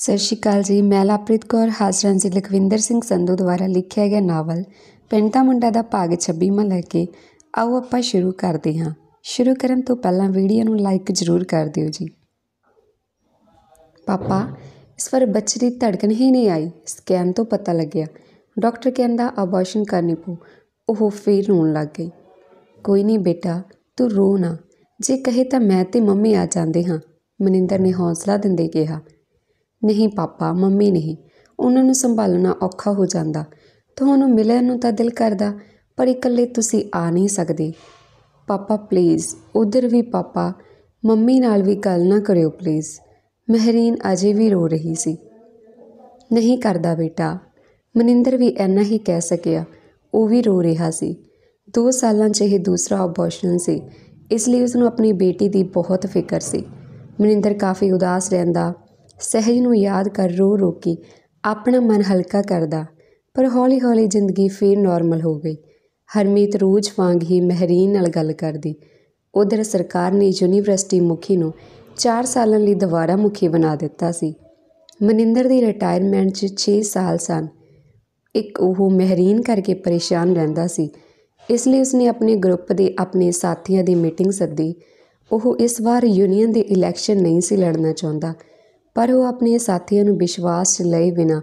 ਸਤਿ ਸ਼੍ਰੀ ਅਕਾਲ ਜੀ ਮੈਂ ਲਾਪ੍ਰਿਤ ਕੌਰ ਹਾਜ਼ਰਾਂ ਜੀ ਲਖਵਿੰਦਰ ਸਿੰਘ ਸੰਧੂ ਦੁਆਰਾ ਲਿਖਿਆ ਗਿਆ ਨਾਵਲ ਪਿੰਡ ਦਾ ਮੁੰਡਾ ਦਾ ਭਾਗ 26 ਮੈਂ ਲੈ ਕੇ ਆਓ ਆਪਾਂ ਸ਼ੁਰੂ ਕਰਦੇ ਹਾਂ ਸ਼ੁਰੂ ਕਰਨ ਤੋਂ ਪਹਿਲਾਂ ਵੀਡੀਓ ਨੂੰ ਲਾਈਕ ਜ਼ਰੂਰ ਕਰ ਦਿਓ ਜੀ ਪਾਪਾ ਇਸ ਵਾਰ ਬੱਚੇ ਦੀ ਧੜਕਣ ਹੀ ਨਹੀਂ ਆਈ ਸਕੈਨ ਤੋਂ ਪਤਾ ਲੱਗਿਆ ਡਾਕਟਰ ਕਹਿੰਦਾ ਅਬੋਰਸ਼ਨ ਕਰਨੀ ਪਊ ਉਹ ਫੇਰ ਰੋਣ ਲੱਗ ਗਈ ਕੋਈ ਨਹੀਂ ਬੇਟਾ ਤੂੰ ਰੋ ਨਾ ਜੇ ਕਹੇ ਤਾਂ ਮੈਂ ਤੇ ਮੰਮੀ ਆ ਜਾਂਦੇ ਹਾਂ ਮਨਿੰਦਰ ਨੇ ਹੌਸਲਾ ਦਿੰਦੇ ਕਿਹਾ ਨਹੀਂ ਪਾਪਾ ਮੰਮੀ ਨਹੀਂ ਉਹਨਾਂ ਨੂੰ ਸੰਭਾਲਣਾ ਔਖਾ ਹੋ ਜਾਂਦਾ ਤੁਹਾਨੂੰ ਮਿਲਣ ਨੂੰ ਤਾਂ ਦਿਲ ਕਰਦਾ ਪਰ ਇਕੱਲੇ ਤੁਸੀਂ ਆ ਨਹੀਂ ਸਕਦੇ ਪਾਪਾ ਪਲੀਜ਼ ਉਧਰ ਵੀ ਪਾਪਾ ਮੰਮੀ ਨਾਲ ਵੀ ਗੱਲ ਨਾ ਕਰਿਓ ਪਲੀਜ਼ ਮਹਿਰੀਨ ਅਜੇ ਵੀ ਰੋ ਰਹੀ ਸੀ ਨਹੀਂ ਕਰਦਾ ਬੇਟਾ ਮਨਿੰਦਰ ਵੀ ਐਨਾ ਹੀ ਕਹਿ ਸਕਿਆ ਉਹ ਵੀ ਰੋ ਰਿਹਾ ਸੀ 2 ਸਾਲਾਂ 'ਚ ਇਹ ਦੂਸਰਾ ਅਬੋਰਸ਼ਨ ਸੀ ਇਸ ਲਈ ਉਸ ਨੂੰ ਆਪਣੀ ਬੇਟੀ ਦੀ ਬਹੁਤ ਫਿਕਰ ਸੀ ਮਨਿੰਦਰ ਕਾਫੀ ਉਦਾਸ ਰਹਿੰਦਾ ਸਹਿਜ ਨੂੰ ਯਾਦ ਕਰ ਰੋ-ਰੋ ਕੇ ਆਪਣਾ ਮਨ ਹਲਕਾ ਕਰਦਾ ਪਰ ਹੌਲੀ-ਹੌਲੀ ਜ਼ਿੰਦਗੀ ਫੇਰ ਨਾਰਮਲ ਹੋ ਗਈ। ਹਰਮੀਤ ਰੋਜ਼ ਵਾਂਗ ਹੀ ਮਹਿਰੀਨ ਨਾਲ ਗੱਲ ਕਰਦੀ। ਉਧਰ ਸਰਕਾਰ ਨੇ ਯੂਨੀਵਰਸਿਟੀ ਮੁਖੀ ਨੂੰ 4 ਸਾਲਾਂ ਲਈ ਦੁਬਾਰਾ ਮੁਖੀ ਬਣਾ ਦਿੱਤਾ ਸੀ। ਮਨਿੰਦਰ ਦੀ ਰਿਟਾਇਰਮੈਂਟ 'ਚ 6 ਸਾਲ ਸਨ। ਇੱਕ ਉਹ ਮਹਿਰੀਨ ਕਰਕੇ ਪਰੇਸ਼ਾਨ ਰਹਿੰਦਾ ਸੀ। ਇਸ ਲਈ ਉਸਨੇ ਆਪਣੇ ਗਰੁੱਪ ਦੇ ਆਪਣੇ ਸਾਥੀਆਂ ਦੀ ਮੀਟਿੰਗ ਸੱਦੀ। ਉਹ ਇਸ ਵਾਰ ਯੂਨੀਅਨ ਦੇ ਇਲੈਕਸ਼ਨ ਨਹੀਂ ਸੀ ਲੜਨਾ ਚਾਹੁੰਦਾ। ਪਰ ਉਹ ਆਪਣੇ ਸਾਥੀਆਂ ਨੂੰ ਵਿਸ਼ਵਾਸ 'ਚ ਬਿਨਾ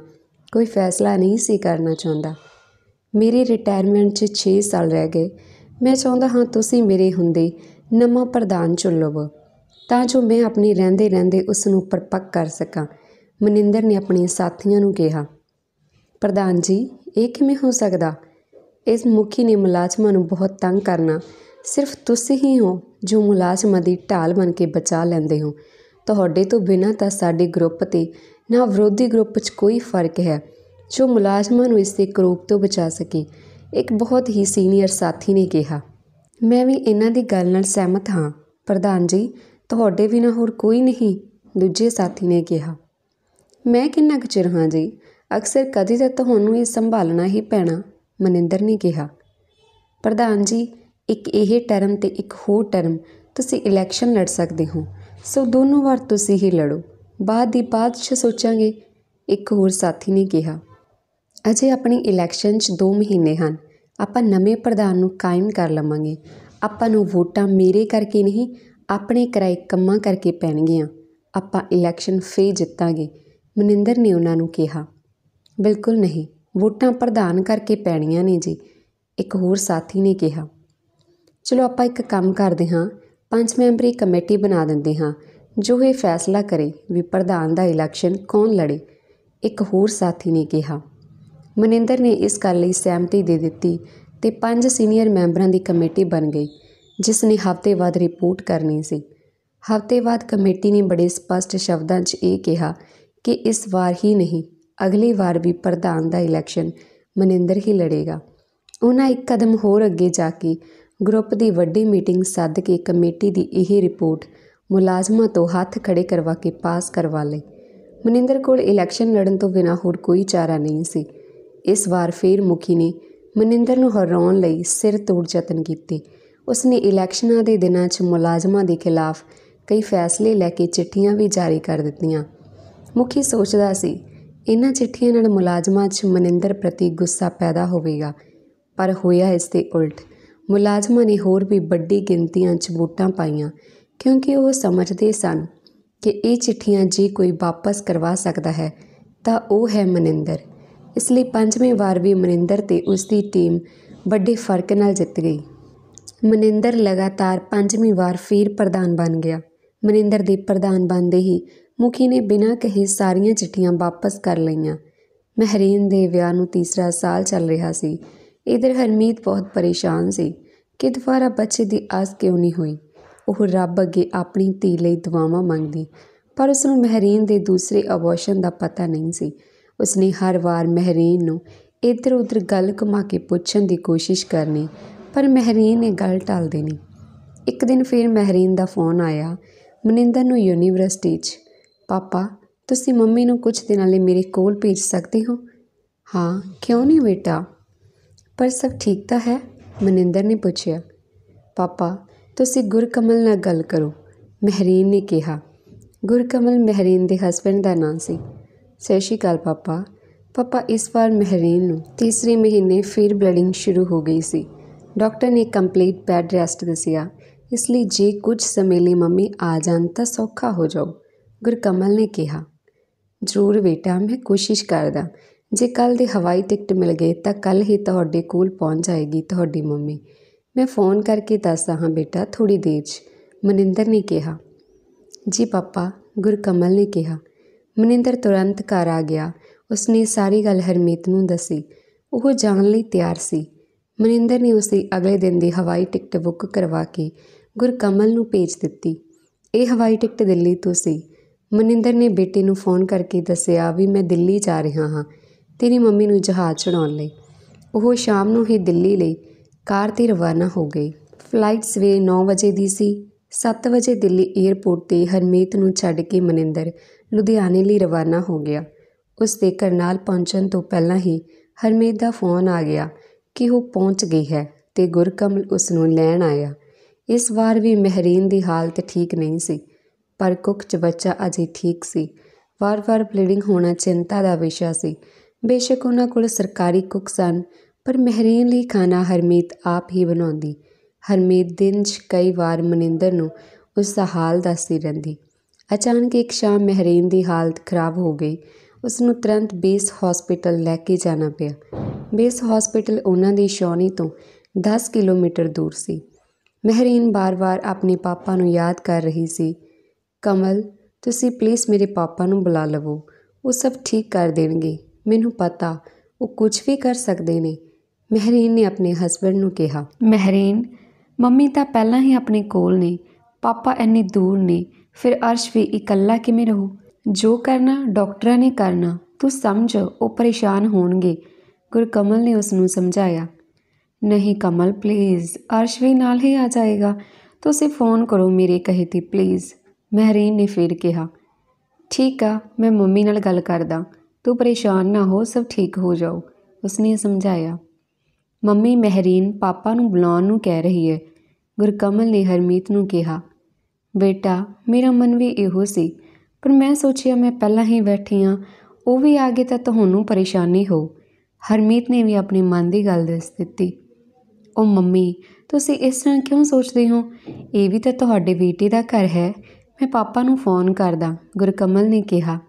ਕੋਈ ਫੈਸਲਾ ਨਹੀਂ ਸੀ ਕਰਨਾ ਚਾਹੁੰਦਾ ਮੇਰੀ ਰਿਟਾਇਰਮੈਂਟ 'ਚ 6 ਸਾਲ ਰਹਿ ਗਏ ਮੈਂ ਚਾਹੁੰਦਾ ਹਾਂ ਤੁਸੀਂ ਮੇਰੇ ਹੁੰਦੇ ਨਵਾਂ ਪ੍ਰਧਾਨ ਚੁਣ ਲਵੋ ਤਾਂ ਜੋ ਮੈਂ ਆਪਣੇ ਰਹਿੰਦੇ ਰਹਿੰਦੇ ਉਸ ਨੂੰ ਪਰਪੱਕ ਕਰ ਸਕਾਂ ਮਨਿੰਦਰ ਨੇ ਆਪਣੇ ਸਾਥੀਆਂ ਨੂੰ ਕਿਹਾ ਪ੍ਰਧਾਨ ਜੀ ਇਹ ਕਿਵੇਂ ਹੋ ਸਕਦਾ ਇਸ ਮੁਖੀ ਨੇ ਮੁਲਾਜ਼ਮਾਂ ਨੂੰ ਬਹੁਤ ਤੰਗ ਕਰਨਾ ਸਿਰਫ ਤੁਸੀਂ ਹੀ ਹੋ ਜੋ ਮੁਲਾਜ਼ਮਾਂ ਦੀ ਢਾਲ ਬਣ ਕੇ ਬਚਾ ਲੈਂਦੇ ਹੋ ਤੁਹਾਡੇ ਤੋਂ ਬਿਨਾਂ ਤਾਂ ਸਾਡੇ ਗਰੁੱਪ ਤੇ ਨਾ ਵਿਰੋਧੀ ਗਰੁੱਪ 'ਚ ਕੋਈ ਫਰਕ ਹੈ ਜੋ ਮੁਲਾਜ਼ਮਾਂ ਨੂੰ ਇਸੇ ਕਰੋਪ ਤੋਂ ਬਚਾ ਸਕੇ ਇੱਕ ਬਹੁਤ ਹੀ ਸੀਨੀਅਰ ਸਾਥੀ ਨੇ ਕਿਹਾ ਮੈਂ ਵੀ ਇਹਨਾਂ ਦੀ ਗੱਲ ਨਾਲ ਸਹਿਮਤ ਹਾਂ ਪ੍ਰਧਾਨ ਜੀ ਤੁਹਾਡੇ ਬਿਨਾਂ ਹੋਰ ਕੋਈ ਨਹੀਂ ਦੂਜੇ ਸਾਥੀ ਨੇ ਕਿਹਾ ਮੈਂ ਕਿੰਨਾ ਕੁ ਹਾਂ ਜੀ ਅਕਸਰ ਕਦੀ ਤਾਂ ਤੁਹਾਨੂੰ ਇਹ ਸੰਭਾਲਣਾ ਹੀ ਪੈਣਾ ਮਨਿੰਦਰ ਨੇ ਕਿਹਾ ਪ੍ਰਧਾਨ ਜੀ ਇੱਕ ਇਹ ਟਰਮ ਤੇ ਇੱਕ ਹੋਰ ਟਰਮ ਤੁਸੀਂ ਇਲੈਕਸ਼ਨ ਲੜ ਸਕਦੇ ਹੋ ਸੋ ਦੋਨੋਂ ਵਾਰ ਤੁਸੀਂ ਹੀ ਲੜੋ ਬਾਅਦ ਦੀ ਬਾਅਦ 'ਚ ਸੋਚਾਂਗੇ ਇੱਕ ਹੋਰ ਸਾਥੀ ਨੇ ਕਿਹਾ ਅਜੇ ਆਪਣੀ ਇਲੈਕਸ਼ਨ 'ਚ 2 ਮਹੀਨੇ ਹਨ ਆਪਾਂ ਨਵੇਂ ਪ੍ਰਧਾਨ ਨੂੰ ਕਾਇਮ ਕਰ ਲਵਾਂਗੇ ਆਪਾਂ ਨੂੰ ਵੋਟਾਂ ਮੇਰੇ ਕਰਕੇ ਨਹੀਂ ਆਪਣੇ ਕਰਾਏ ਕੰਮਾਂ ਕਰਕੇ ਪੈਣਗੀਆਂ ਆਪਾਂ ਇਲੈਕਸ਼ਨ ਫੇ ਜਿੱਤਾਂਗੇ ਮਨਿੰਦਰ ਨੇ ਉਹਨਾਂ ਨੂੰ ਕਿਹਾ ਬਿਲਕੁਲ ਨਹੀਂ ਵੋਟਾਂ ਪ੍ਰਧਾਨ ਕਰਕੇ ਪੈਣੀਆਂ ਨੇ ਜੀ ਇੱਕ ਹੋਰ ਸਾਥੀ ਨੇ ਕਿਹਾ ਚਲੋ ਆਪਾਂ ਇੱਕ ਕੰਮ ਕਰਦੇ ਹਾਂ ਪੰਜ ਮੈਂਬਰੀ ਕਮੇਟੀ ਬਣਾ ਦਿੰਦੇ ਹਾਂ ਜੋ ਇਹ ਫੈਸਲਾ ਕਰੇ ਵੀ ਪ੍ਰਧਾਨ ਦਾ ਇਲੈਕਸ਼ਨ ਕੌਣ ਲੜੇ ਇੱਕ ਹੋਰ ਸਾਥੀ ਨੇ ਕਿਹਾ ਮਨਿੰਦਰ ਨੇ ਇਸ ਗੱਲ ਲਈ ਸਹਿਮਤੀ ਦੇ ਦਿੱਤੀ ਤੇ ਪੰਜ ਸੀਨੀਅਰ ਮੈਂਬਰਾਂ ਦੀ ਕਮੇਟੀ ਬਣ ਗਈ ਜਿਸ ਨੇ ਹਫ਼ਤੇ ਬਾਅਦ ਰਿਪੋਰਟ ਕਰਨੀ ਸੀ ਹਫ਼ਤੇ ਬਾਅਦ ਕਮੇਟੀ ਨੇ ਬੜੇ ਸਪਸ਼ਟ ਸ਼ਬਦਾਂ 'ਚ ਇਹ ਕਿਹਾ ਕਿ ਇਸ ਵਾਰ ਹੀ ਨਹੀਂ ਅਗਲੀ ਵਾਰ ਵੀ ਪ੍ਰਧਾਨ ਦਾ ਇਲੈਕਸ਼ਨ ਮਨਿੰਦਰ ਹੀ ਲੜੇਗਾ ਉਹਨਾਂ ਇੱਕ ਕਦਮ ਹੋਰ ਅੱਗੇ ਜਾ ਕੇ ਗਰੁੱਪ ਦੀ ਵੱਡੀ ਮੀਟਿੰਗ ਸੱਦ ਕੇ ਕਮੇਟੀ ਦੀ ਇਹ ਰਿਪੋਰਟ ਮੁਲਾਜ਼ਮਾਂ ਤੋਂ ਹੱਥ ਖੜੇ ਕਰਵਾ ਕੇ ਪਾਸ ਕਰਵਾ ਲਈ ਮਨਿੰਦਰ ਕੋਲ ਇਲੈਕਸ਼ਨ ਲੜਨ ਤੋਂ ਬਿਨਾਂ ਹੋਰ ਕੋਈ ਚਾਰਾ ਨਹੀਂ ਸੀ ਇਸ ਵਾਰ ਫੇਰ ਮੁਖੀ ਨੇ ਮਨਿੰਦਰ ਨੂੰ ਹਰਾਉਣ ਲਈ ਸਿਰ ਤੋੜ ਯਤਨ ਕੀਤੇ ਉਸਨੇ ਇਲੈਕਸ਼ਨਾਂ ਦੇ ਦਿਨਾਂ 'ਚ ਮੁਲਾਜ਼ਮਾਂ ਦੇ ਖਿਲਾਫ ਕਈ ਫੈਸਲੇ ਲੈ ਕੇ ਚਿੱਠੀਆਂ ਵੀ ਜਾਰੀ ਕਰ ਦਿੱਤੀਆਂ ਮੁਖੀ ਸੋਚਦਾ ਸੀ ਇਹਨਾਂ ਚਿੱਠੀਆਂ ਨਾਲ ਮੁਲਾਜ਼ਮਾਂ 'ਚ ਮਨਿੰਦਰ ਪ੍ਰਤੀ ਗੁੱਸਾ ਪੈਦਾ ਹੋਵੇਗਾ ਪਰ ਹੋਇਆ ਇਸ ਦੇ ਉਲਟ ਮੁਲਾਜ਼ਮਾਂ ਨੇ ਹੋਰ ਵੀ ਵੱਡੀ ਗਿਣਤੀਆਂ 'ਚ ਵੋਟਾਂ ਪਾਈਆਂ ਕਿਉਂਕਿ ਉਹ ਸਮਝਦੇ ਸਨ ਕਿ ਇਹ ਚਿੱਠੀਆਂ ਜੇ ਕੋਈ ਵਾਪਸ ਕਰਵਾ ਸਕਦਾ ਹੈ ਤਾਂ ਉਹ ਹੈ ਮਨਿੰਦਰ ਇਸ ਲਈ ਪੰਜਵੇਂ ਵਾਰ ਵੀ ਮਨਿੰਦਰ ਤੇ ਉਸ ਦੀ ਟੀਮ ਵੱਡੇ ਫਰਕ ਨਾਲ ਜਿੱਤ ਗਈ ਮਨਿੰਦਰ ਲਗਾਤਾਰ ਪੰਜਵੀਂ ਵਾਰ ਫੇਰ ਪ੍ਰਧਾਨ ਬਣ ਗਿਆ ਮਨਿੰਦਰ ਦੇ ਪ੍ਰਧਾਨ ਬਣਦੇ ਹੀ ਮੁਖੀ ਨੇ ਬਿਨਾਂ ਕਹੇ ਸਾਰੀਆਂ ਚਿੱਠੀਆਂ ਵਾਪਸ ਕਰ ਲਈਆਂ ਮਹਿਰੀਨ ਦੇ ਵਿਆਹ ਨੂੰ ਤੀਸਰਾ ਸਾਲ ਚੱਲ ਰਿਹਾ ਸੀ ਇਧਰ ਹਰਮੀਤ ਬਹੁਤ ਪਰੇਸ਼ਾਨ ਸੀ ਕਿ ਦੁਬਾਰਾ ਬੱਚੇ ਦੀ ਆਸ ਕਿਉਂ ਨਹੀਂ ਹੋਈ ਉਹ ਰੱਬ ਅੱਗੇ ਆਪਣੀ ਧੀ ਲਈ ਦੁਆਵਾਂ ਮੰਗਦੀ ਪਰ ਉਸ ਨੂੰ ਮਹਿਰੀਨ ਦੇ ਦੂਸਰੇ ਅਬੋਰਸ਼ਨ ਦਾ ਪਤਾ ਨਹੀਂ ਸੀ ਉਸਨੇ ਹਰ ਵਾਰ ਮਹਿਰੀਨ ਨੂੰ ਇੱਧਰ ਉੱਧਰ ਗੱਲ ਘੁਮਾ ਕੇ ਪੁੱਛਣ ਦੀ ਕੋਸ਼ਿਸ਼ ਕਰਨੀ ਪਰ ਮਹਿਰੀਨ ਨੇ ਗੱਲ ਟਾਲ ਦੇਣੀ ਇੱਕ ਦਿਨ ਫਿਰ ਮਹਿਰੀਨ ਦਾ ਫੋਨ ਆਇਆ ਮਨਿੰਦਰ ਨੂੰ ਯੂਨੀਵਰਸਿਟੀ 'ਚ ਪਾਪਾ ਤੁਸੀਂ ਮੰਮੀ ਨੂੰ ਕੁਝ ਦਿਨਾਂ ਲਈ ਮੇਰੇ ਕੋਲ ਭੇਜ ਸਕਦੇ ਹੋ ਹਾਂ ਕਿਉਂ ਨਹੀਂ ਬੇਟਾ ਪਰ ਸਭ ਠੀਕ ਤਾਂ ਹੈ ਮਨਿੰਦਰ ਨੇ ਪੁੱਛਿਆ ਪਾਪਾ ਤੁਸੀਂ ਗੁਰਕਮਲ ਨਾਲ ਗੱਲ ਕਰੋ ਮਹਿਰੀਨ ਨੇ ਕਿਹਾ ਗੁਰਕਮਲ ਮਹਿਰੀਨ ਦੇ ਹਸਬੰਡ ਦਾ ਨਾਂ ਸੀ ਸਤਿ ਸ਼੍ਰੀ ਅਕਾਲ ਪਾਪਾ ਪਾਪਾ ਇਸ ਵਾਰ ਮਹਿਰੀਨ ਨੂੰ ਤੀਸਰੇ ਮਹੀਨੇ ਫਿਰ ਬਲੀਡਿੰਗ ਸ਼ੁਰੂ ਹੋ ਗਈ ਸੀ ਡਾਕਟਰ ਨੇ ਕੰਪਲੀਟ ਬੈਡ ਰੈਸਟ ਦੱਸਿਆ ਇਸ ਲਈ ਜੇ ਕੁਝ ਸਮੇਂ ਲਈ ਮੰਮੀ ਆ ਜਾਣ ਤਾਂ ਸੌਖਾ ਹੋ ਜਾਓ ਗੁਰਕਮਲ ਨੇ ਕਿਹਾ ਜ਼ਰੂਰ ਬੇਟਾ ਮੈਂ ਕੋਸ਼ਿਸ਼ ਕਰਦਾ ਜੇ ਕੱਲ ਦੀ ਹਵਾਈ ਟਿਕਟ ਮਿਲ ਗਈ ਤਾਂ ਕੱਲ ਹੀ ਤੁਹਾਡੇ ਕੋਲ ਪਹੁੰਚ ਜਾਏਗੀ ਤੁਹਾਡੀ ਮੰਮੀ ਮੈਂ ਫੋਨ ਕਰਕੇ ਦੱਸਦਾ ਹਾਂ ਬੇਟਾ ਥੋੜੀ ਦੇਰ 'ਚ ਮਨਿੰਦਰ ਨੇ ਕਿਹਾ ਜੀ ਪਾਪਾ ਗੁਰਕਮਲ ਨੇ ਕਿਹਾ ਮਨਿੰਦਰ ਤੁਰੰਤ ਘਰ ਆ ਗਿਆ ਉਸਨੇ ਸਾਰੀ ਗੱਲ ਹਰਮੀਤ ਨੂੰ ਦੱਸੀ ਉਹ ਜਾਣ ਲਈ ਤਿਆਰ ਸੀ ਮਨਿੰਦਰ ਨੇ ਉਸੇ ਅਗਲੇ ਦਿਨ ਦੀ ਹਵਾਈ ਟਿਕਟ ਬੁੱਕ ਕਰਵਾ ਕੇ ਗੁਰਕਮਲ ਨੂੰ ਭੇਜ ਦਿੱਤੀ ਇਹ ਹਵਾਈ ਟਿਕਟ ਦਿੱਲੀ ਤੋਂ ਸੀ ਮਨਿੰਦਰ ਨੇ ਬੇਟੇ ਨੂੰ ਫੋਨ ਕਰਕੇ ਦੱਸਿਆ ਵੀ ਮੈਂ ਦਿੱਲੀ ਜਾ ਰਿਹਾ ਹਾਂ ਤੇਰੀ ਮੰਮੀ ਨੂੰ ਜਹਾਜ਼ ਚੜਾਉਣ ਲਈ ਉਹ ਸ਼ਾਮ ਨੂੰ ਹੀ ਦਿੱਲੀ ਲਈ ਕਾਰ ਤੇ ਰਵਾਨਾ ਹੋ ਗਈ ਫਲਾਈਟ ਸਵੇਰ 9 ਵਜੇ ਦੀ ਸੀ 7 ਵਜੇ ਦਿੱਲੀ 에ਅਰਪੋਰਟ ਤੇ ਹਰਮੀਤ ਨੂੰ ਛੱਡ ਕੇ ਮਨਿੰਦਰ ਲੁਧਿਆਣੇ ਲਈ ਰਵਾਨਾ ਹੋ ਗਿਆ ਉਸ ਦੇ ਕਰਨਾਲ ਪਹੁੰਚਣ ਤੋਂ ਪਹਿਲਾਂ ਹੀ ਹਰਮੀਤ ਦਾ ਫੋਨ ਆ ਗਿਆ ਕਿ ਉਹ ਪਹੁੰਚ ਗਈ ਹੈ ਤੇ ਗੁਰਕਮਲ ਉਸ ਨੂੰ ਲੈਣ ਆਇਆ ਇਸ ਵਾਰ ਵੀ ਮਹਿਰੀਨ ਦੀ ਹਾਲਤ ਠੀਕ ਨਹੀਂ ਸੀ ਪਰ ਕੁੱਖ ਚ ਬੱਚਾ ਅਜੇ ਠੀਕ ਸੀ ਵਾਰ-ਵਾਰ ਬਲੀਡਿੰਗ ਹੋਣਾ ਚਿੰਤਾ ਦਾ ਵਿਸ਼ਾ ਸੀ ਬੇਸ਼ੱਕ ਉਹਨਾਂ ਕੋਲ ਸਰਕਾਰੀ ਕੁੱਕ ਸਨ ਪਰ ਮਹਿਰੀਨ ਲਈ ਖਾਣਾ ਹਰਮੀਤ ਆਪ ਹੀ ਬਣਾਉਂਦੀ ਹਰਮੀਤ ਦਿਨ 'ਚ ਕਈ ਵਾਰ ਮਨਿੰਦਰ ਨੂੰ ਉਸ ਦਾ ਹਾਲ ਦੱਸਦੀ ਰਹਿੰਦੀ ਅਚਾਨਕ ਇੱਕ ਸ਼ਾਮ ਮਹਿਰੀਨ ਦੀ ਹਾਲਤ ਖਰਾਬ ਹੋ ਗਈ ਉਸ ਨੂੰ ਤੁਰੰਤ ਬੇਸ ਹਸਪੀਟਲ ਲੈ ਕੇ ਜਾਣਾ ਪਿਆ ਬੇਸ ਹਸਪੀਟਲ ਉਹਨਾਂ ਦੀ ਸ਼ੌਣੀ ਤੋਂ 10 ਕਿਲੋਮੀਟਰ ਦੂਰ ਸੀ ਮਹਿਰੀਨ ਬਾਰ-ਬਾਰ ਆਪਣੇ ਪਾਪਾ ਨੂੰ ਯਾਦ ਕਰ ਰਹੀ ਸੀ ਕਮਲ ਤੁਸੀਂ ਪਲੀਜ਼ ਮੇਰੇ ਪਾਪਾ ਨੂੰ ਬੁਲਾ ਲਵੋ ਉਹ ਸਭ ਠੀਕ ਕਰ ਦੇਣਗੇ ਮੈਨੂੰ ਪਤਾ ਉਹ ਕੁਝ ਵੀ ਕਰ ਸਕਦੇ ਨੇ ਮਹਿਰੀਨ ਨੇ ਆਪਣੇ ਹਸਬੰਡ ਨੂੰ ਕਿਹਾ ਮਹਿਰੀਨ ਮੰਮੀ ਤਾਂ ਪਹਿਲਾਂ ਹੀ ਆਪਣੇ ਕੋਲ ਨੇ ਪਾਪਾ ਇੰਨੇ ਦੂਰ ਨੇ ਫਿਰ ਅਰਸ਼ ਵੀ ਇਕੱਲਾ ਕਿਵੇਂ ਰਹੂ ਜੋ ਕਰਨਾ ਡਾਕਟਰਾਂ ਨੇ ਕਰਨਾ ਤੂੰ ਸਮਝ ਉਹ ਪਰੇਸ਼ਾਨ ਹੋਣਗੇ ਗੁਰਕਮਲ ਨੇ ਉਸ ਨੂੰ ਸਮਝਾਇਆ ਨਹੀਂ ਕਮਲ ਪਲੀਜ਼ ਅਰਸ਼ ਵੀ ਨਾਲ ਹੀ ਆ ਜਾਏਗਾ ਤੁਸੀਂ ਫੋਨ ਕਰੋ ਮੇਰੇ ਕਹੇ ਤੇ ਪਲੀਜ਼ ਮਹਿਰੀਨ ਨੇ ਫਿਰ ਕਿਹਾ ਠੀਕ ਆ ਮੈਂ ਮੰਮੀ ਨਾਲ ਗੱਲ ਕਰਦਾ ਤੂੰ ਪਰੇਸ਼ਾਨ ਨਾ ਹੋ ਸਭ ਠੀਕ ਹੋ ਜਾਊ ਉਸਨੇ ਸਮਝਾਇਆ ਮੰਮੀ ਮਹਿਰੀਨ ਪਾਪਾ ਨੂੰ ਬੁਲਾਉਣ ਨੂੰ ਕਹਿ ਰਹੀ ਹੈ ਗੁਰਕਮਲ ਨੇ ਹਰਮੀਤ ਨੂੰ ਕਿਹਾ ਬੇਟਾ ਮੇਰਾ ਮਨ ਵੀ ਇਹੋ ਸੀ ਪਰ ਮੈਂ ਸੋਚਿਆ ਮੈਂ ਪਹਿਲਾਂ ਹੀ ਬੈਠੀ ਆ ਉਹ ਵੀ ਆ ਗਏ ਤਾਂ ਤੁਹਾਨੂੰ ਪਰੇਸ਼ਾਨੀ ਹੋ ਹਰਮੀਤ ਨੇ ਵੀ ਆਪਣੇ ਮਨ ਦੀ ਗੱਲ ਦੱਸ ਦਿੱਤੀ ਉਹ ਮੰਮੀ ਤੁਸੀਂ ਇਸ ਤਰ੍ਹਾਂ ਕਿਉਂ ਸੋਚਦੇ ਹੋ ਇਹ ਵੀ ਤਾਂ ਤੁਹਾਡੇ ਬੇਟੇ ਦਾ ਘਰ ਹੈ ਮੈਂ ਪਾਪਾ ਨੂੰ ਫੋਨ ਕਰਦਾ ਗੁਰਕਮਲ ਨੇ ਕਿਹਾ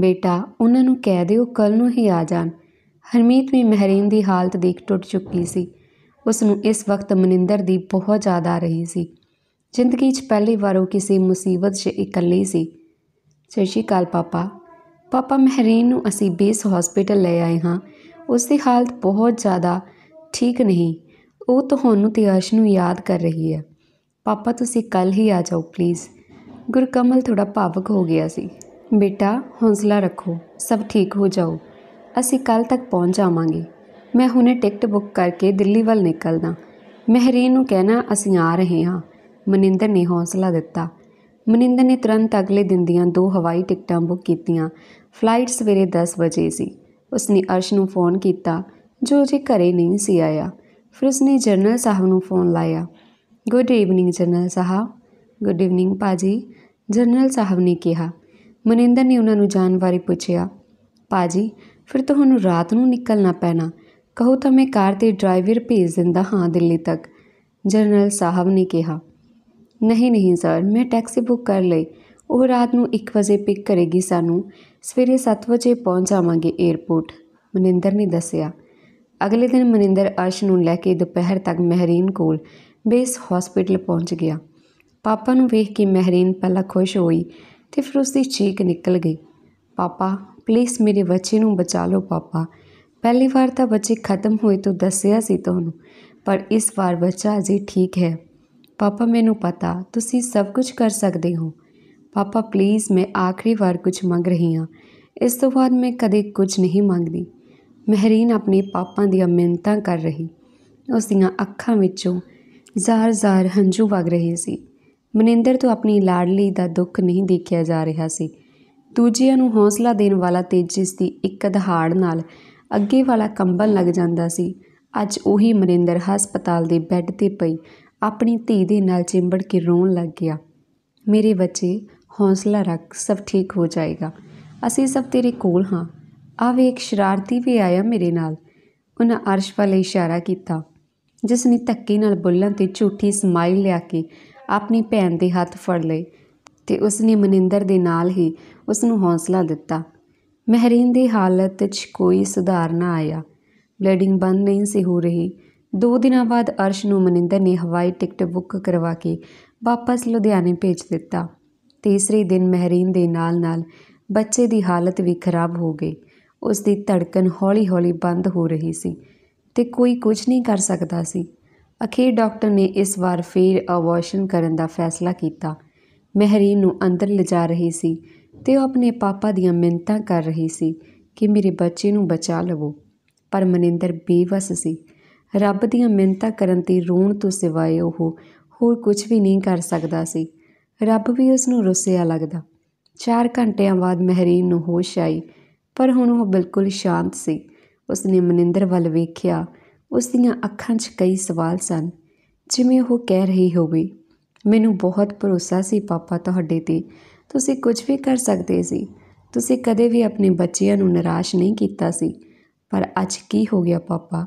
ਬੇਟਾ ਉਹਨਾਂ ਨੂੰ ਕਹਿ ਦਿਓ ਕੱਲ ਨੂੰ ਹੀ ਆ ਜਾਣ ਹਰਮੀਤ ਵੀ ਮਹਿਰੀਨ ਦੀ ਹਾਲਤ ਦੇਖ ਟੁੱਟ ਚੁੱਕੀ ਸੀ ਉਸ ਨੂੰ ਇਸ ਵਕਤ ਮਨਿੰਦਰ ਦੀ ਬਹੁਤ ਜ਼ਿਆਦਾ ਆ ਰਹੀ ਸੀ ਜ਼ਿੰਦਗੀ 'ਚ ਪਹਿਲੀ ਵਾਰ ਉਹ ਕਿਸੇ ਮੁਸੀਬਤ 'ਚ ਇਕੱਲੀ ਸੀ ਸਤਿ ਸ਼੍ਰੀ ਅਕਾਲ ਪਾਪਾ ਪਾਪਾ ਮਹਿਰੀਨ ਨੂੰ ਅਸੀਂ ਬੇਸ ਹਸਪੀਟਲ ਲੈ ਆਏ ਹਾਂ ਉਸ ਦੀ ਹਾਲਤ ਬਹੁਤ ਜ਼ਿਆਦਾ ਠੀਕ ਨਹੀਂ ਉਹ ਤੁਹਾਨੂੰ ਤੇ ਅਰਸ਼ ਨੂੰ ਯਾਦ ਕਰ ਰਹੀ ਹੈ ਪਾਪਾ ਤੁਸੀਂ ਕੱਲ ਹੀ ਆ ਜਾਓ ਪਲੀਜ਼ ਗੁਰਕਮਲ ਥੋੜਾ ਭਾਵਕ ਹੋ ਗਿਆ ਸੀ ਬੇਟਾ ਹੌਸਲਾ ਰੱਖੋ ਸਭ ਠੀਕ ਹੋ ਜਾਊ ਅਸੀਂ ਕੱਲ ਤੱਕ ਪਹੁੰਚ ਜਾਵਾਂਗੇ ਮੈਂ ਹੁਣੇ ਟਿਕਟ ਬੁੱਕ ਕਰਕੇ ਦਿੱਲੀ ਵੱਲ ਨਿਕਲਦਾ ਮਹਿਰੀਨ ਨੂੰ ਕਹਿਣਾ ਅਸੀਂ ਆ ਰਹੇ ਹਾਂ ਮਨਿੰਦਰ ਨੇ ਹੌਸਲਾ ਦਿੱਤਾ ਮਨਿੰਦਰ ਨੇ ਤੁਰੰਤ ਅਗਲੇ ਦਿਨ ਦੀਆਂ ਦੋ ਹਵਾਈ ਟਿਕਟਾਂ ਬੁੱਕ ਕੀਤੀਆਂ ਫਲਾਈਟ ਸਵੇਰੇ 10 ਵਜੇ ਸੀ ਉਸਨੇ ਅਰਸ਼ ਨੂੰ ਫੋਨ ਕੀਤਾ ਜੋ ਜੇ ਘਰੇ ਨਹੀਂ ਸੀ ਆਇਆ ਫਿਰ ਉਸਨੇ ਜਰਨਲ ਸਾਹਿਬ ਨੂੰ ਫੋਨ ਲਾਇਆ ਗੁੱਡ ਈਵਨਿੰਗ ਜਰਨਲ ਸਾਹਿਬ ਗੁੱਡ ਈਵਨਿੰਗ ਪਾਜੀ ਜਰਨਲ ਸਾਹਿਬ ਨੇ ਕਿਹਾ ਮਨਿੰਦਰ ਨੇ ਉਹਨਾਂ ਨੂੰ ਜਾਣ ਬਾਰੇ ਪੁੱਛਿਆ ਪਾਜੀ ਫਿਰ ਤੁਹਾਨੂੰ ਰਾਤ ਨੂੰ ਨਿਕਲਣਾ ਪੈਣਾ ਕਹੋ ਤਾਂ ਮੈਂ ਕਾਰ ਤੇ ਡਰਾਈਵਰ ਭੇਜ ਦਿੰਦਾ ਹਾਂ ਦਿੱਲੀ ਤੱਕ ਜਨਰਲ ਸਾਹਿਬ ਨੇ ਕਿਹਾ ਨਹੀਂ ਨਹੀਂ ਸਰ ਮੈਂ ਟੈਕਸੀ ਬੁੱਕ ਕਰ ਲਈ ਉਹ ਰਾਤ ਨੂੰ 1 ਵਜੇ ਪਿਕ ਕਰੇਗੀ ਸਾਨੂੰ ਸਵੇਰੇ 7 ਵਜੇ ਪਹੁੰਚ ਜਾਵਾਂਗੇ 에ਅਰਪੋਰਟ ਮਨਿੰਦਰ ਨੇ ਦੱਸਿਆ ਅਗਲੇ ਦਿਨ ਮਨਿੰਦਰ ਅਰਸ਼ ਨੂੰ ਲੈ ਕੇ ਦੁਪਹਿਰ ਤੱਕ ਮਹਿਰੀਨ ਕੋਲ ਬੇਸ ਹਸਪੀਟਲ ਪਹੁੰਚ ਗਿਆ ਪਾਪਾ ਨੂੰ ਵੇਖ ਕੇ ਮਹਿਰੀਨ ਪਹਿਲਾਂ ਖੁਸ਼ ਹੋਈ ਤੇ ਫਿਰ ਉਸ ਦੀ ਚੀਕ ਨਿਕਲ ਗਈ ਪਾਪਾ ਪਲੀਜ਼ ਮੇਰੇ ਬੱਚੇ ਨੂੰ ਬਚਾ ਲਓ ਪਾਪਾ ਪਹਿਲੀ ਵਾਰ ਤਾਂ ਬੱਚੇ ਖਤਮ ਹੋਏ ਤੋਂ ਦੱਸਿਆ ਸੀ ਤੁਹਾਨੂੰ ਪਰ ਇਸ ਵਾਰ ਬੱਚਾ ਅਜੇ ਠੀਕ ਹੈ ਪਾਪਾ ਮੈਨੂੰ ਪਤਾ ਤੁਸੀਂ ਸਭ ਕੁਝ ਕਰ ਸਕਦੇ ਹੋ ਪਾਪਾ ਪਲੀਜ਼ ਮੈਂ ਆਖਰੀ ਵਾਰ ਕੁਝ ਮੰਗ ਰਹੀ ਹਾਂ ਇਸ ਤੋਂ ਬਾਅਦ ਮੈਂ ਕਦੇ ਕੁਝ ਨਹੀਂ ਮੰਗਦੀ ਮਹਿਰੀਨ ਆਪਣੇ ਪਾਪਾ ਦੀਆਂ ਮਿੰਤਾਂ ਕਰ ਰਹੀ ਉਸ ਦੀਆਂ ਅੱਖਾਂ ਵਿੱਚੋਂ ਜ਼ਾਰ-ਜ਼ਾਰ ਹੰਝੂ ਵਗ ਰਹੇ ਸੀ ਮਨਿੰਦਰ ਤੋਂ ਆਪਣੀ ਲਾਡਲੀ ਦਾ ਦੁੱਖ ਨਹੀਂ ਦੇਖਿਆ ਜਾ ਰਿਹਾ ਸੀ ਦੂਜਿਆਂ ਨੂੰ ਹੌਸਲਾ ਦੇਣ ਵਾਲਾ ਤੇਜਿਸ ਦੀ ਇੱਕ ਅਧਾੜ ਨਾਲ ਅੱਗੇ ਵਾਲਾ ਕੰਬਲ ਲੱਗ ਜਾਂਦਾ ਸੀ ਅੱਜ ਉਹੀ ਮਨਿੰਦਰ ਹਸਪਤਾਲ ਦੇ ਬੈੱਡ ਤੇ ਪਈ ਆਪਣੀ ਧੀ ਦੇ ਨਾਲ ਚਿੰਬੜ ਕੇ ਰੋਣ ਲੱਗ ਗਿਆ ਮੇਰੇ ਬੱਚੇ ਹੌਸਲਾ ਰੱਖ ਸਭ ਠੀਕ ਹੋ ਜਾਏਗਾ ਅਸੀਂ ਸਭ ਤੇਰੇ ਕੋਲ ਹਾਂ ਆ ਵੇਖ ਸ਼ਰਾਰਤੀ ਵੀ ਆਇਆ ਮੇਰੇ ਨਾਲ ਉਹਨਾਂ ਅਰਸ਼ ਵੱਲ ਇਸ਼ਾਰਾ ਕੀਤਾ ਜਿਸ ਨੇ ਧੱਕੇ ਨਾਲ ਬੁੱਲਾਂ ਤੇ ਝੂਠੀ ਸਮਾਈਲ ਲਿਆ ਕੇ ਆਪਣੀ ਭੈਣ ਦੇ ਹੱਥ ਫੜ ਲਏ ਤੇ ਉਸਨੇ ਮਨਿੰਦਰ ਦੇ ਨਾਲ ਹੀ ਉਸ ਨੂੰ ਹੌਸਲਾ ਦਿੱਤਾ ਮਹਿਰੀਨ ਦੀ ਹਾਲਤ 'ਚ ਕੋਈ ਸੁਧਾਰ ਨਾ ਆਇਆ ਬਲੀਡਿੰਗ ਬੰਦ ਨਹੀਂ ਸੀ ਹੋ ਰਹੀ ਦੋ ਦਿਨਾਂ ਬਾਅਦ ਅਰਸ਼ ਨੂੰ ਮਨਿੰਦਰ ਨੇ ਹਵਾਈ ਟਿਕਟ ਬੁੱਕ ਕਰਵਾ ਕੇ ਵਾਪਸ ਲੁਧਿਆਣੇ ਭੇਜ ਦਿੱਤਾ ਤੀਸਰੇ ਦਿਨ ਮਹਿਰੀਨ ਦੇ ਨਾਲ-ਨਾਲ ਬੱਚੇ ਦੀ ਹਾਲਤ ਵੀ ਖਰਾਬ ਹੋ ਗਈ ਉਸ ਦੀ ਧੜਕਣ ਹੌਲੀ-ਹੌਲੀ ਬੰਦ ਹੋ ਰਹੀ ਸੀ ਤੇ ਕੋਈ ਕੁਝ ਨਹੀਂ ਕਰ ਸਕਦਾ ਸੀ ਅਖੀਰ ਡਾਕਟਰ ਨੇ ਇਸ ਵਾਰ ਫੇਰ ਅਬੋਰਸ਼ਨ ਕਰਨ ਦਾ ਫੈਸਲਾ ਕੀਤਾ ਮਹਿਰੀਨ ਨੂੰ ਅੰਦਰ ਲਿਜਾ ਰਹੀ ਸੀ ਤੇ ਉਹ ਆਪਣੇ ਪਾਪਾ ਦੀਆਂ ਮਿੰਤਾਂ ਕਰ ਰਹੀ ਸੀ ਕਿ ਮੇਰੇ ਬੱਚੇ ਨੂੰ ਬਚਾ ਲਵੋ ਪਰ ਮਨਿੰਦਰ ਬੇਵਸ ਸੀ ਰੱਬ ਦੀਆਂ ਮਿੰਤਾਂ ਕਰਨ ਤੇ ਰੋਣ ਤੋਂ ਸਿਵਾਏ ਉਹ ਹੋਰ ਕੁਝ ਵੀ ਨਹੀਂ ਕਰ ਸਕਦਾ ਸੀ ਰੱਬ ਵੀ ਉਸ ਨੂੰ ਰੁੱਸਿਆ ਲੱਗਦਾ 4 ਘੰਟਿਆਂ ਬਾਅਦ ਮਹਿਰੀਨ ਨੂੰ ਹੋਸ਼ ਆਈ ਪਰ ਹੁਣ ਉਹ ਬਿਲਕੁਲ ਸ਼ਾਂਤ ਸੀ ਉਸਨੇ ਮਨਿੰਦਰ ਵੱਲ ਵੇਖਿਆ ਉਸ ਦੀਆਂ ਅੱਖਾਂ 'ਚ ਕਈ ਸਵਾਲ ਸਨ ਜਿਵੇਂ ਉਹ ਕਹਿ ਰਹੀ ਹੋਵੇ ਮੈਨੂੰ ਬਹੁਤ ਭਰੋਸਾ ਸੀ ਪਾਪਾ ਤੁਹਾਡੇ ਤੇ ਤੁਸੀਂ ਕੁਝ ਵੀ ਕਰ ਸਕਦੇ ਸੀ ਤੁਸੀਂ ਕਦੇ ਵੀ ਆਪਣੇ ਬੱਚਿਆਂ ਨੂੰ ਨਿਰਾਸ਼ ਨਹੀਂ ਕੀਤਾ ਸੀ ਪਰ ਅੱਜ ਕੀ ਹੋ ਗਿਆ ਪਾਪਾ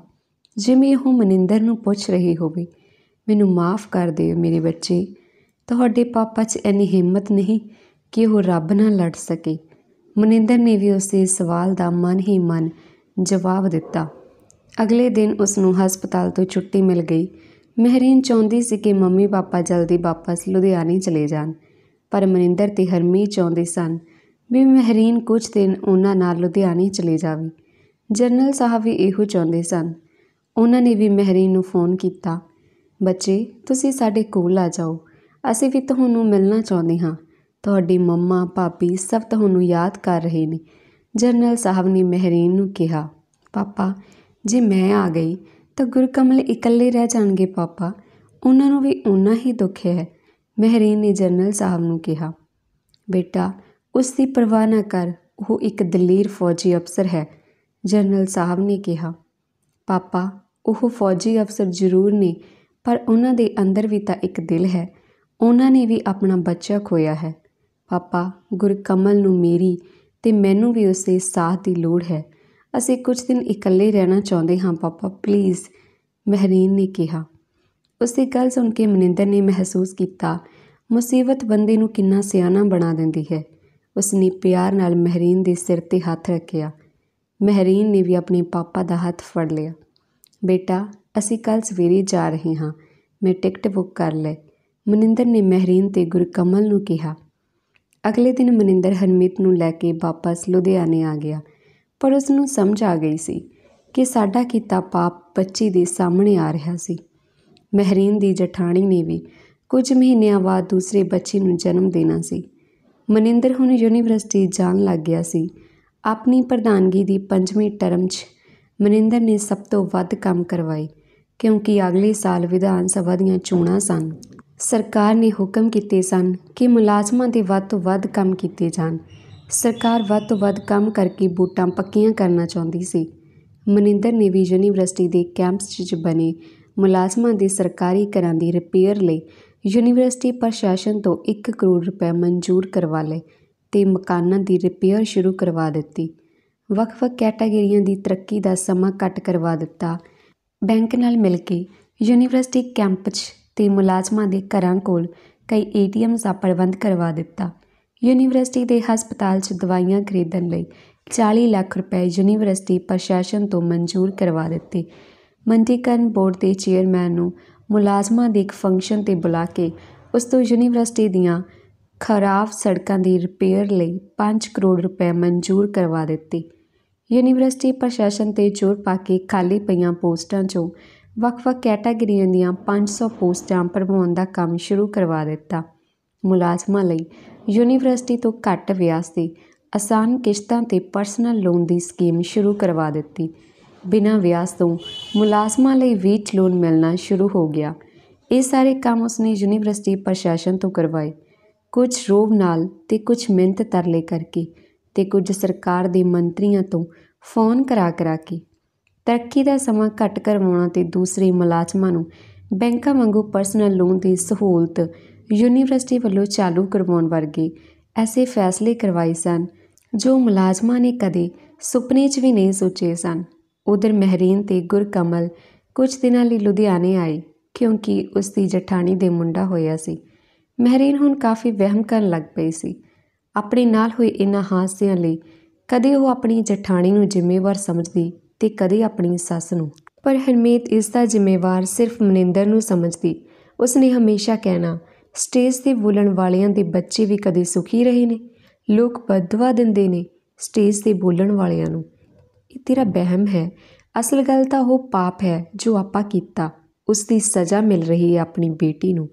ਜਿਵੇਂ ਉਹ ਮਨਿੰਦਰ ਨੂੰ ਪੁੱਛ ਰਹੀ ਹੋਵੇ ਮੈਨੂੰ ਮਾਫ ਕਰ ਦਿਓ ਮੇਰੇ ਬੱਚੇ ਤੁਹਾਡੇ ਪਾਪਾ 'ਚ ਇੰਨੀ ਹਿੰਮਤ ਨਹੀਂ ਕਿ ਉਹ ਰੱਬ ਨਾਲ ਲੜ ਸਕੇ ਮਨਿੰਦਰ ਨੇ ਵੀ ਉਸੇ ਸਵਾਲ ਦਾ ਮਨ ਹੀ ਮਨ ਜਵਾਬ ਦਿੱਤਾ ਅਗਲੇ ਦਿਨ ਉਸ ਨੂੰ ਹਸਪਤਾਲ ਤੋਂ ਛੁੱਟੀ ਮਿਲ ਗਈ ਮਹਿਰੀਨ ਚਾਹੁੰਦੀ ਸੀ ਕਿ ਮੰਮੀ ਪਾਪਾ ਜਲਦੀ ਵਾਪਸ ਲੁਧਿਆਣੇ ਚਲੇ ਜਾਣ ਪਰ ਮਨਿੰਦਰ ਤੇ ਹਰਮੀ ਚਾਹੁੰਦੇ ਸਨ ਵੀ ਮਹਿਰੀਨ ਕੁਝ ਦਿਨ ਉਹਨਾਂ ਨਾਲ ਲੁਧਿਆਣੇ ਚਲੇ ਜਾਵੇ ਜਰਨਲ ਸਾਹਿਬ ਵੀ ਇਹੋ ਚਾਹੁੰਦੇ ਸਨ ਉਹਨਾਂ ਨੇ ਵੀ ਮਹਿਰੀਨ ਨੂੰ ਫੋਨ ਕੀਤਾ ਬੱਚੇ ਤੁਸੀਂ ਸਾਡੇ ਕੋਲ ਆ ਜਾਓ ਅਸੀਂ ਵੀ ਤੁਹਾਨੂੰ ਮਿਲਣਾ ਚਾਹੁੰਦੇ ਹਾਂ ਤੁਹਾਡੀ ਮੰਮਾ ਪਾਪੀ ਸਭ ਤੁਹਾਨੂੰ ਯਾਦ ਕਰ ਰਹੇ ਨੇ ਜਰਨਲ ਸਾਹਿਬ ਨੇ ਮਹਿਰੀਨ ਨੂੰ ਕਿਹਾ ਪਾਪਾ ਜੇ ਮੈਂ ਆ ਗਈ ਤਾਂ ਗੁਰਕਮਲ ਇਕੱਲੇ ਰਹਿ ਜਾਣਗੇ ਪਾਪਾ ਉਹਨਾਂ ਨੂੰ ਵੀ ਉਨਾ ਹੀ ਦੁੱਖ ਹੈ ਮਹਿਰੀਨ ਨੇ ਜਨਰਲ ਸਾਹਿਬ ਨੂੰ ਕਿਹਾ ਬੇਟਾ ਉਸ ਦੀ ਪਰਵਾਹ ਨਾ ਕਰ ਉਹ ਇੱਕ ਦਲੇਰ ਫੌਜੀ ਅਫਸਰ ਹੈ ਜਨਰਲ ਸਾਹਿਬ ਨੇ ਕਿਹਾ ਪਾਪਾ ਉਹ ਫੌਜੀ ਅਫਸਰ ਜ਼ਰੂਰ ਨੇ ਪਰ ਉਹਨਾਂ ਦੇ ਅੰਦਰ ਵੀ ਤਾਂ ਇੱਕ ਦਿਲ ਹੈ ਉਹਨਾਂ ਨੇ ਵੀ ਆਪਣਾ ਬੱਚਾ ਖੋਇਆ ਹੈ ਪਾਪਾ ਗੁਰਕਮਲ ਨੂੰ ਮੇਰੀ ਤੇ ਮੈਨੂੰ ਵੀ ਉਸੇ ਸਾਥ ਦੀ ਲੋੜ ਹੈ ਅਸੀਂ ਕੁਝ ਦਿਨ ਇਕੱਲੇ ਰਹਿਣਾ ਚਾਹੁੰਦੇ ਹਾਂ ਪਾਪਾ ਪਲੀਜ਼ ਮਹਿਰੀਨ ਨੇ ਕਿਹਾ ਉਸ ਦੀ ਗੱਲ ਸੁਣ ਕੇ ਮਨਿੰਦਰ ਨੇ ਮਹਿਸੂਸ ਕੀਤਾ ਮੁਸੀਬਤ ਬੰਦੇ ਨੂੰ ਕਿੰਨਾ ਸਿਆਣਾ ਬਣਾ ਦਿੰਦੀ ਹੈ ਉਸ ਨੇ ਪਿਆਰ ਨਾਲ ਮਹਿਰੀਨ ਦੇ ਸਿਰ ਤੇ ਹੱਥ ਰੱਖਿਆ ਮਹਿਰੀਨ ਨੇ ਵੀ ਆਪਣੇ ਪਾਪਾ ਦਾ ਹੱਥ ਫੜ ਲਿਆ ਬੇਟਾ ਅਸੀਂ ਕੱਲ ਸਵੇਰੇ ਜਾ ਰਹੇ ਹਾਂ ਮੈਂ ਟਿਕਟ ਬੁੱਕ ਕਰ ਲੈ ਮਨਿੰਦਰ ਨੇ ਮਹਿਰੀਨ ਤੇ ਗੁਰਕਮਲ ਨੂੰ ਕਿਹਾ ਅਗਲੇ ਦਿਨ ਮਨਿੰਦਰ ਹਰਮੀਤ ਨੂੰ ਲੈ ਕੇ ਵਾਪਸ ਲੁਧਿਆਣੇ ਆ ਗਿਆ ਪਰ ਉਸ ਨੂੰ ਸਮਝ ਆ ਗਈ ਸੀ ਕਿ ਸਾਡਾ ਕੀਤਾ ਪਾਪ ਬੱਚੀ ਦੇ ਸਾਹਮਣੇ ਆ ਰਿਹਾ ਸੀ ਮਹਿਰੀਨ ਦੀ ਜਠਾਣੀ ਨੇ ਵੀ ਕੁਝ ਮਹੀਨਿਆਂ ਬਾਅਦ ਦੂਸਰੇ ਬੱਚੇ ਨੂੰ ਜਨਮ ਦੇਣਾ ਸੀ ਮਨਿੰਦਰ ਹੁਣ ਯੂਨੀਵਰਸਿਟੀ ਜਾਣ ਲੱਗ ਗਿਆ ਸੀ ਆਪਣੀ ਪ੍ਰਧਾਨਗੀ ਦੀ ਪੰਜਵੀਂ ਟਰਮ 'ਚ ਮਨਿੰਦਰ ਨੇ ਸਭ ਤੋਂ ਵੱਧ ਕੰਮ ਕਰਵਾਏ ਕਿਉਂਕਿ ਅਗਲੇ ਸਾਲ ਵਿਧਾਨ ਸਭਾ ਦੀਆਂ ਚੋਣਾਂ ਸਨ ਸਰਕਾਰ ਨੇ ਹੁਕਮ ਕੀਤੇ ਸਨ ਕਿ ਮੁਲਾਜ਼ਮਾਂ ਦੇ ਵੱਧ ਤੋਂ ਵੱਧ ਕੰਮ ਕੀਤੇ ਜਾਣ ਸਰਕਾਰ ਵੱਧ ਤੋਂ ਵੱਧ ਕੰਮ ਕਰਕੇ ਬੂਟਾਂ ਪੱਕੀਆਂ ਕਰਨਾ ਚਾਹੁੰਦੀ ਸੀ ਮਨਿੰਦਰ ਨੇ ਵੀ ਯੂਨੀਵਰਸਿਟੀ ਦੇ ਕੈਂਪਸ 'ਚ ਬਣੇ ਮੁਲਾਜ਼ਮਾਂ ਦੇ ਸਰਕਾਰੀ ਘਰਾਂ ਦੀ ਰਿਪੇਅਰ ਲਈ ਯੂਨੀਵਰਸਿਟੀ ਪ੍ਰਸ਼ਾਸਨ ਤੋਂ 1 ਕਰੋੜ ਰੁਪਏ ਮਨਜ਼ੂਰ ਕਰਵਾ ਲਏ ਤੇ ਮਕਾਨਾਂ ਦੀ ਰਿਪੇਅਰ ਸ਼ੁਰੂ ਕਰਵਾ ਦਿੱਤੀ ਵੱਖ-ਵੱਖ ਕੈਟਾਗਰੀਆਂ ਦੀ ਤਰੱਕੀ ਦਾ ਸਮਾਂ ਕੱਟ ਕਰਵਾ ਦਿੱਤਾ ਬੈਂਕ ਨਾਲ ਮਿਲ ਕੇ ਯੂਨੀਵਰਸਿਟੀ ਕੈਂਪਸ ਤੇ ਮੁਲਾਜ਼ਮਾਂ ਦੇ ਘਰਾਂ ਕੋਲ ਕਈ ਏਟੀਐਮਸ ਦਾ ਪ੍ਰਬੰਧ ਕਰਵਾ ਦਿੱਤਾ ਯੂਨੀਵਰਸਿਟੀ ਦੇ ਹਸਪਤਾਲ 'ਚ ਦਵਾਈਆਂ ਖਰੀਦਣ ਲਈ 40 ਲੱਖ ਰੁਪਏ ਯੂਨੀਵਰਸਿਟੀ ਪ੍ਰਸ਼ਾਸਨ ਤੋਂ ਮਨਜ਼ੂਰ ਕਰਵਾ ਦਿੱਤੇ ਮੰਡੀਕਰਨ ਬੋਰਡ ਦੇ ਚੇਅਰਮੈਨ ਨੂੰ ਮੁਲਾਜ਼ਮਾਂ ਦੇ ਇੱਕ ਫੰਕਸ਼ਨ ਤੇ ਬੁਲਾ ਕੇ ਉਸ ਤੋਂ ਯੂਨੀਵਰਸਿਟੀ ਦੀਆਂ ਖਰਾਬ ਸੜਕਾਂ ਦੀ ਰਿਪੇਅਰ ਲਈ 5 ਕਰੋੜ ਰੁਪਏ ਮਨਜ਼ੂਰ ਕਰਵਾ ਦਿੱਤੇ ਯੂਨੀਵਰਸਿਟੀ ਪ੍ਰਸ਼ਾਸਨ ਤੇ ਜ਼ੋਰ ਪਾ ਕੇ ਖਾਲੀ ਪਈਆਂ ਪੋਸਟਾਂ 'ਚੋਂ ਵੱਖ-ਵੱਖ ਕੈਟਾਗਰੀਆਂ ਦੀਆਂ 500 ਪੋਸਟਾਂ ਭਰਵਾਉਣ ਦਾ ਕੰਮ ਸ਼ੁਰੂ ਕਰਵਾ ਦਿੱਤਾ ਮੁਲਾਜ਼ਮਾਂ ਲਈ ਯੂਨੀਵਰਸਿਟੀ ਤੋਂ ਘੱਟ ਵਿਆਜ ਤੇ ਆਸਾਨ ਕਿਸ਼ਤਾਂ ਤੇ ਪਰਸਨਲ ਲੋਨ ਦੀ ਸਕੀਮ ਸ਼ੁਰੂ ਕਰਵਾ ਦਿੱਤੀ ਬਿਨਾਂ ਵਿਆਜ ਤੋਂ ਮੁਲਾਜ਼ਮਾਂ ਲਈ ਵੀਚ ਲੋਨ ਮਿਲਣਾ ਸ਼ੁਰੂ ਹੋ ਗਿਆ ਇਹ ਸਾਰੇ ਕੰਮ ਉਸਨੇ ਯੂਨੀਵਰਸਿਟੀ ਪ੍ਰਸ਼ਾਸਨ ਤੋਂ ਕਰਵਾਏ ਕੁਝ ਰੋਬ ਨਾਲ ਤੇ ਕੁਝ ਮਿੰਤ ਤਰਲੇ ਕਰਕੇ ਤੇ ਕੁਝ ਸਰਕਾਰ ਦੇ ਮੰਤਰੀਆਂ ਤੋਂ ਫੋਨ ਕਰਾ ਕਰਾ ਕੇ ਤਰੱਕੀ ਦਾ ਸਮਾਂ ਘੱਟ ਕਰਵਾਉਣਾ ਤੇ ਦੂਸਰੇ ਮੁਲਾਜ਼ਮਾਂ ਨੂੰ ਬੈਂਕਾਂ ਵਾਂਗੂ ਪਰਸਨਲ ਲੋਨ ਦੀ ਸਹੂਲਤ ਯੂਨੀਵਰਸਿਟੀ ਵੱਲੋਂ ਚਾਲੂ ਕਰਵਾਉਣ ਵਰਗੇ ਐਸੇ ਫੈਸਲੇ ਕਰਵਾਏ ਸਨ ਜੋ ਮੁਲਾਜ਼ਮਾਂ ਨੇ ਕਦੇ ਸੁਪਨੇ 'ਚ ਵੀ ਨਹੀਂ ਸੋਚੇ ਸਨ ਉਧਰ ਮਹਿਰੀਨ ਤੇ ਗੁਰਕਮਲ ਕੁਝ ਦਿਨਾਂ ਲਈ ਲੁਧਿਆਣੇ ਆਏ ਕਿਉਂਕਿ ਉਸ ਦੀ ਜਠਾਣੀ ਦੇ ਮੁੰਡਾ ਹੋਇਆ ਸੀ ਮਹਿਰੀਨ ਹੁਣ ਕਾਫੀ ਵਹਿਮ ਕਰਨ ਲੱਗ ਪਈ ਸੀ ਆਪਣੇ ਨਾਲ ਹੋਏ ਇਨ੍ਹਾਂ ਹਾਸਿਆਂ ਲਈ ਕਦੇ ਉਹ ਆਪਣੀ ਜਠਾਣੀ ਨੂੰ ਜ਼ਿੰਮੇਵਾਰ ਸਮਝਦੀ ਤੇ ਕਦੇ ਆਪਣੀ ਸੱਸ ਨੂੰ ਪਰ ਹਰਮੀਤ ਇਸ ਦਾ ਜ਼ਿੰਮੇਵਾਰ ਸਿਰਫ ਮਨਿੰਦਰ ਨੂੰ ਸਮਝਦੀ ਉਸ ਨੇ ਹਮੇਸ਼ਾ ਕਹਿਣਾ ਸਟੇਜ ਤੇ ਬੋਲਣ ਵਾਲਿਆਂ ਦੇ ਬੱਚੇ ਵੀ ਕਦੇ ਸੁਖੀ ਰਹੇ ਨੇ ਲੋਕ ਬਦਵਾ ਦਿੰਦੇ ਨੇ ਸਟੇਜ ਤੇ ਬੋਲਣ ਵਾਲਿਆਂ ਨੂੰ ਇਹ ਤੇਰਾ ਬਹਿਮ ਹੈ ਅਸਲ ਗੱਲ ਤਾਂ ਉਹ ਪਾਪ ਹੈ ਜੋ ਆਪਾਂ ਕੀਤਾ ਉਸ ਦੀ ਸਜ਼ਾ ਮਿਲ ਰਹੀ ਹੈ ਆਪਣੀ ਬੇਟੀ ਨੂੰ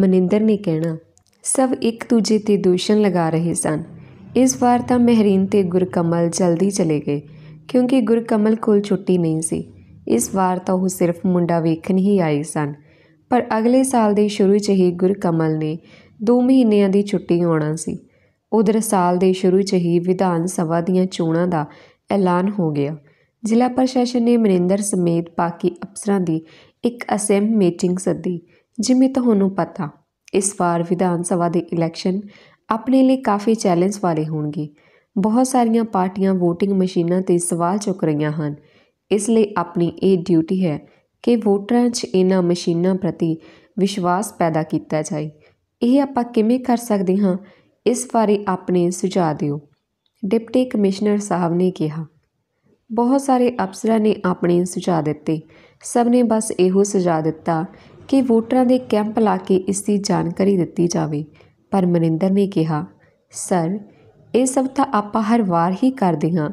ਮਨਿੰਦਰ ਨੇ ਕਹਿਣਾ ਸਭ ਇੱਕ ਦੂਜੇ ਤੇ ਦੋਸ਼ਣ ਲਗਾ ਰਹੇ ਸਨ ਇਸ ਵਾਰ ਤਾਂ ਮਹਿਰੀਨ ਤੇ ਗੁਰਕਮਲ ਜਲਦੀ ਚਲੇ ਗਏ ਕਿਉਂਕਿ ਗੁਰਕਮਲ ਕੋਲ ਛੁੱਟੀ ਨਹੀਂ ਸੀ ਇਸ ਵਾਰ ਤਾਂ ਉਹ ਸਿਰਫ ਮੁੰਡਾ ਵੇਖਣ ਹੀ ਆਏ ਸਨ ਪਰ ਅਗਲੇ ਸਾਲ ਦੇ ਸ਼ੁਰੂ 'ਚ ਹੀ ਗੁਰਕਮਲ ਨੇ 2 ਮਹੀਨਿਆਂ ਦੀ ਛੁੱਟੀ ਆਉਣਾ ਸੀ ਉਧਰ ਸਾਲ ਦੇ ਸ਼ੁਰੂ 'ਚ ਹੀ ਵਿਧਾਨ ਸਭਾ ਦੀਆਂ ਚੋਣਾਂ ਦਾ ਐਲਾਨ ਹੋ ਗਿਆ ਜ਼ਿਲ੍ਹਾ ਪ੍ਰਸ਼ਾਸਨ ਨੇ ਮਨਿੰਦਰ ਸਮੇਤ ਬਾਕੀ ਅਫਸਰਾਂ ਦੀ ਇੱਕ ਅਸੈਂਬ ਮੀਟਿੰਗ ਸੱਦੀ ਜਿਵੇਂ ਤੁਹਾਨੂੰ ਪਤਾ ਇਸ ਵਾਰ ਵਿਧਾਨ ਸਭਾ ਦੇ ਇਲੈਕਸ਼ਨ ਆਪਣੇ ਲਈ ਕਾਫੀ ਚੈਲੰਜ ਵਾਲੇ ਹੋਣਗੇ ਬਹੁਤ ਸਾਰੀਆਂ ਪਾਰਟੀਆਂ VOTING ਮਸ਼ੀਨਾਂ ਤੇ ਸਵਾਲ ਚੁੱਕ ਰਹੀਆਂ ਹਨ ਇਸ ਲਈ ਆਪਣੀ ਇਹ ਡਿਊਟੀ ਹੈ ਕਿ ਵੋਟਰਾਂ 'ਚ ਇਹਨਾਂ ਮਸ਼ੀਨਾਂ ਪ੍ਰਤੀ ਵਿਸ਼ਵਾਸ ਪੈਦਾ ਕੀਤਾ ਜਾਏ ਇਹ ਆਪਾਂ ਕਿਵੇਂ ਕਰ ਸਕਦੇ ਹਾਂ ਇਸ ਬਾਰੇ ਆਪਣੇ ਸੁਝਾਅ ਦਿਓ ਡਿਪਟੀ ਕਮਿਸ਼ਨਰ ਸਾਹਿਬ ਨੇ ਕਿਹਾ ਬਹੁਤ ਸਾਰੇ ਅਫਸਰਾਂ ਨੇ ਆਪਣੇ ਸੁਝਾਅ ਦਿੱਤੇ ਸਭ ਨੇ ਬਸ ਇਹੋ ਸੁਝਾਅ ਦਿੱਤਾ ਕਿ ਵੋਟਰਾਂ ਦੇ ਕੈਂਪ ਲਾ ਕੇ ਇਸ ਦੀ ਜਾਣਕਾਰੀ ਦਿੱਤੀ ਜਾਵੇ ਪਰ ਮਨਿੰਦਰ ਨੇ ਕਿਹਾ ਸਰ ਇਹ ਸਭ ਤਾਂ ਆਪਾਂ ਹਰ ਵਾਰ ਹੀ ਕਰਦੇ ਹਾਂ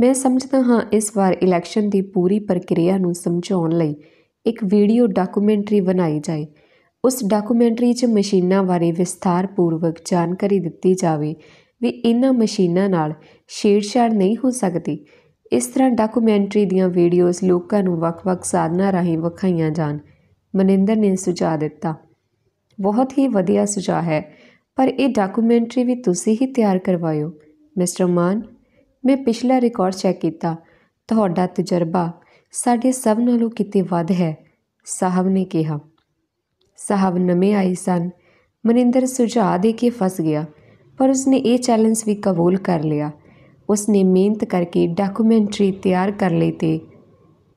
ਮੈਂ ਸਮਝਦਾ ਹਾਂ ਇਸ ਵਾਰ ਇਲੈਕਸ਼ਨ ਦੀ ਪੂਰੀ ਪ੍ਰਕਿਰਿਆ ਨੂੰ ਸਮਝਾਉਣ ਲਈ ਇੱਕ ਵੀਡੀਓ ਡਾਕੂਮੈਂਟਰੀ ਬਣਾਈ ਜਾਏ ਉਸ ਡਾਕੂਮੈਂਟਰੀ 'ਚ ਮਸ਼ੀਨਾਂ ਬਾਰੇ ਵਿਸਥਾਰ ਪੂਰਵਕ ਜਾਣਕਾਰੀ ਦਿੱਤੀ ਜਾਵੇ ਵੀ ਇਹਨਾਂ ਮਸ਼ੀਨਾਂ ਨਾਲ ਛੇੜਛਾੜ ਨਹੀਂ ਹੋ ਸਕਦੀ ਇਸ ਤਰ੍ਹਾਂ ਡਾਕੂਮੈਂਟਰੀ ਦੀਆਂ ਵੀਡੀਓਜ਼ ਲੋਕਾਂ ਨੂੰ ਵੱਖ-ਵੱਖ ਸਾਧਨਾਂ ਰਾਹੀਂ ਵਿਖਾਈਆਂ ਜਾਣ ਮਨਿੰਦਰ ਨੇ ਸੁਝਾਅ ਦਿੱਤਾ ਬਹੁਤ ਹੀ ਵਧੀਆ ਸੁਝਾਅ ਹੈ ਪਰ ਇਹ ਡਾਕੂਮੈਂਟਰੀ ਵੀ ਤੁਸੀਂ ਹੀ ਤਿਆਰ ਕਰਵਾਇਓ ਮਿਸਟਰ ਮਾਨ ਮੈਂ ਪਿਛਲਾ ਰਿਕਾਰਡ ਚੈੱਕ ਕੀਤਾ ਤੁਹਾਡਾ ਤਜਰਬਾ ਸਾਡੇ ਸਭ ਨਾਲੋਂ ਕਿਤੇ ਵੱਧ ਹੈ ਸਾਹਿਬ ਨੇ ਕਿਹਾ ਸਾਹਿਬ ਨਵੇਂ ਆਏ ਸਨ ਮਨਿੰਦਰ ਸੁਝਾਅ ਦੇ ਕੇ ਫਸ ਗਿਆ ਪਰ ਉਸਨੇ ਇਹ ਚੈਲੰਜ ਵੀ ਕਬੂਲ ਕਰ ਲਿਆ ਉਸਨੇ ਮਿਹਨਤ ਕਰਕੇ ਡਾਕੂਮੈਂਟਰੀ ਤਿਆਰ ਕਰ ਲਈ ਤੇ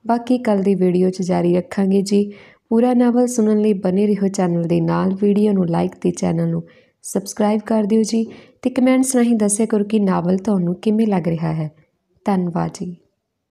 ਬਾਕੀ ਕੱਲ ਦੀ ਵੀਡੀਓ 'ਚ ਜਾਰੀ ਰੱਖਾਂਗੇ ਜੀ ਪੂਰਾ ਨਾਵਲ ਸੁਣਨ ਲਈ ਬਨੇ ਰਹੋ ਚੈਨਲ ਦੇ ਨਾਲ ਵੀਡੀਓ ਨੂੰ ਲਾਈਕ ਤੇ ਚੈਨਲ ਨੂੰ ਸਬਸਕ੍ਰਾਈਬ ਕਰ ਦਿਓ ਜੀ ਤੇ ਕਮੈਂਟਸ ਰਾਹੀਂ ਦੱਸਿਆ ਕਰੋ ਕਿ ਨਾਵਲ ਤੁਹਾਨੂੰ ਕਿਵੇਂ ਲੱਗ ਰਿਹਾ ਹੈ ਧੰਨਵਾਦ ਜੀ